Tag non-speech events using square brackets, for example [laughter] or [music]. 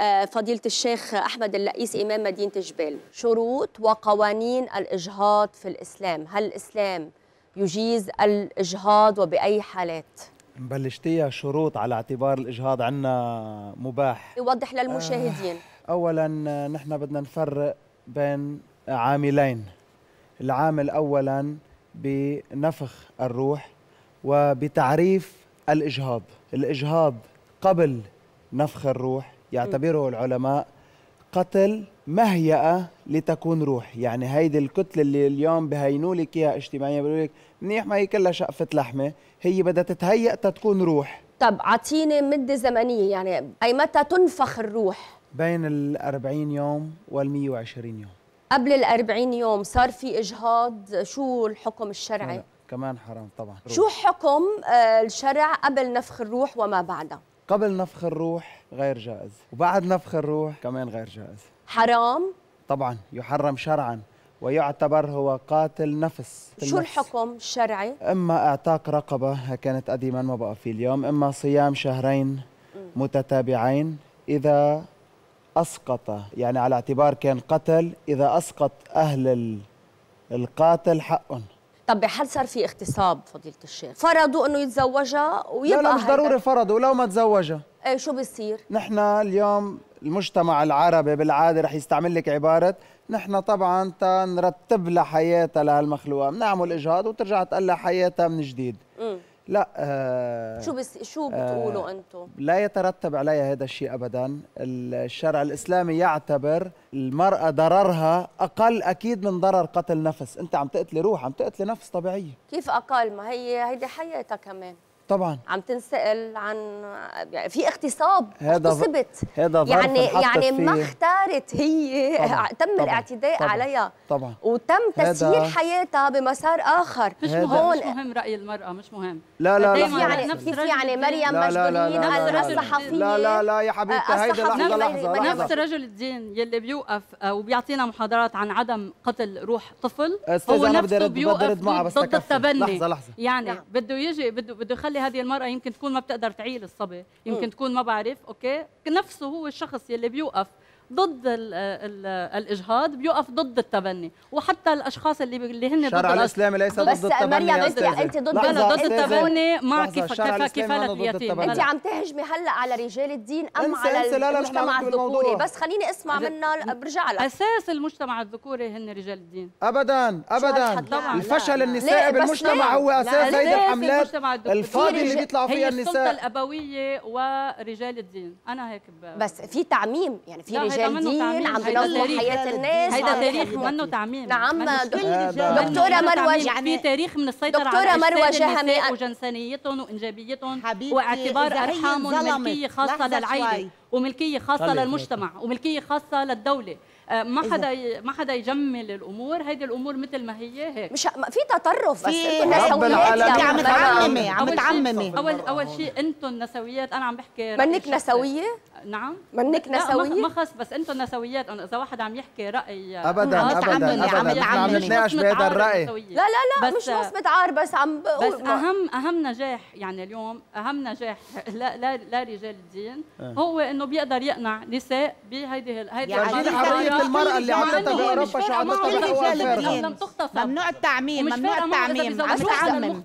آه، فضيلة الشيخ أحمد اللقيس إمام مدينة جبال شروط وقوانين الإجهاض في الإسلام هل الإسلام يجيز الإجهاض وبأي حالات؟ بلشتيها شروط على اعتبار الإجهاض عنا مباح يوضح آه، للمشاهدين آه أولا نحن بدنا نفرق بين عاملين العامل أولا بنفخ الروح وبتعريف الإجهاض الإجهاض قبل نفخ الروح يعتبره العلماء قتل مهيئة لتكون روح يعني هيدي الكتلة اللي اليوم بهينوا لك إياها اجتماعيا بيقولوا لك منيح ما هي كلها شقفة لحمة هي بدها تتهيأ تتكون روح طب عطيني مدة زمنية يعني أي متى تنفخ الروح بين ال 40 يوم وال 120 يوم قبل ال 40 يوم صار في إجهاض شو الحكم الشرعي؟ لا كمان حرام طبعا روح. شو حكم آه، الشرع قبل نفخ الروح وما بعدها؟ قبل نفخ الروح غير جائز وبعد نفخ الروح كمان غير جائز حرام طبعا يحرم شرعا ويعتبر هو قاتل نفس شو النفس. الحكم الشرعي؟ اما اعتاق رقبه كانت قديما ما بقى في اليوم اما صيام شهرين متتابعين اذا اسقط يعني على اعتبار كان قتل اذا اسقط اهل القاتل حقهم طب بحال صار في اغتصاب فضيله الشيخ فرضوا انه يتزوجها ويبقى لا لا مش ضروري فرضوا لو ما تزوجها ايه شو بيصير نحن اليوم المجتمع العربي بالعاده رح يستعمل لك عباره نحن طبعا تنرتب لها حياتها لهالمخلوقه بنعمل اجهاض وترجع تقلع حياتها من جديد م. لا آه شو بس شو آه، بتقولوا آه انتم؟ لا يترتب عليها هذا الشيء ابدا، الشرع الاسلامي يعتبر المرأة ضررها أقل أكيد من ضرر قتل نفس، أنت عم تقتلي روح، عم تقتلي نفس طبيعية كيف أقل؟ ما هي هيدي حياتها كمان طبعا عم تنسال عن يعني في اغتصاب اغتصبت هذا يعني يعني ما اختارت هي طبعاً. [laughs] تم طبعاً. الاعتداء طبعاً. عليها طبعا وتم تسيير حياتها بمسار اخر مش مهم مش مهم راي المراه مش مهم لا لا لا, لا يعني نفس رجل يعني مريم مجبولين الصحفيه لا لا لا يا حبيبتي هيدي لحظه لحظه نفس رجل الدين يلي بيوقف آه، وبيعطينا محاضرات عن عدم قتل روح طفل هو نفسه بيوقف ضد التبني لحظه لحظه يعني نعم. بده يجي بده بده يخلي لي هذه المراه يمكن تكون ما بتقدر تعيل الصبي يمكن تكون ما بعرف اوكي نفسه هو الشخص يلي بيوقف ضد الـ الـ الاجهاض بيوقف ضد التبني وحتى الاشخاص اللي اللي هن ضد الاسلام ليس ضد التبني بس مريم انت ضد انا ضد التبني مع كفاله كيف انت عم تهجمي هلا على رجال الدين ام على المجتمع الذكوري بس خليني اسمع منها برجع لك اساس المجتمع الذكوري هن رجال الدين ابدا ابدا الفشل النسائي بالمجتمع هو اساس هيدا الحملات الفاضي اللي بيطلعوا فيها النساء السلطه الابويه ورجال الدين انا هيك بس في تعميم يعني في رجال جادين عم بنظموا حياه الناس هيدا تاريخ منه تعميم نعم دكتوره مروه يعني في يعني تاريخ من السيطره دكتوره مروه وجنسانيتهم وانجابيتهم واعتبار ارحامهم ملكيه خاصه للعائله وملكيه خاصه للمجتمع وملكيه خاصه للدوله آه، ما حدا ما حدا يجمل الامور هيدي الامور مثل ما هي هيك مش في تطرف بس انتم ناس رب العالمين عم متعممه عم يعني، تعممي اول اول شيء انتم النسويات انا عم بحكي منك نسويه؟ نعم منك نسويه؟ ما خص بس انتم النسويات اذا واحد عم يحكي راي ابدا ابدا ابدا عم نتناقش بهذا الراي لا لا لا مش نص متعار بس عم بس اهم اهم نجاح يعني اليوم اهم نجاح [laughs] لا لا, لا رجال الدين إيه. هو انه بيقدر يقنع نساء بهيدي هيدي قضيه يعني المراه اللي عملتها يعني باوروبا شو عملتها باوروبا ممنوع التعميم ممنوع التعميم عم تعمم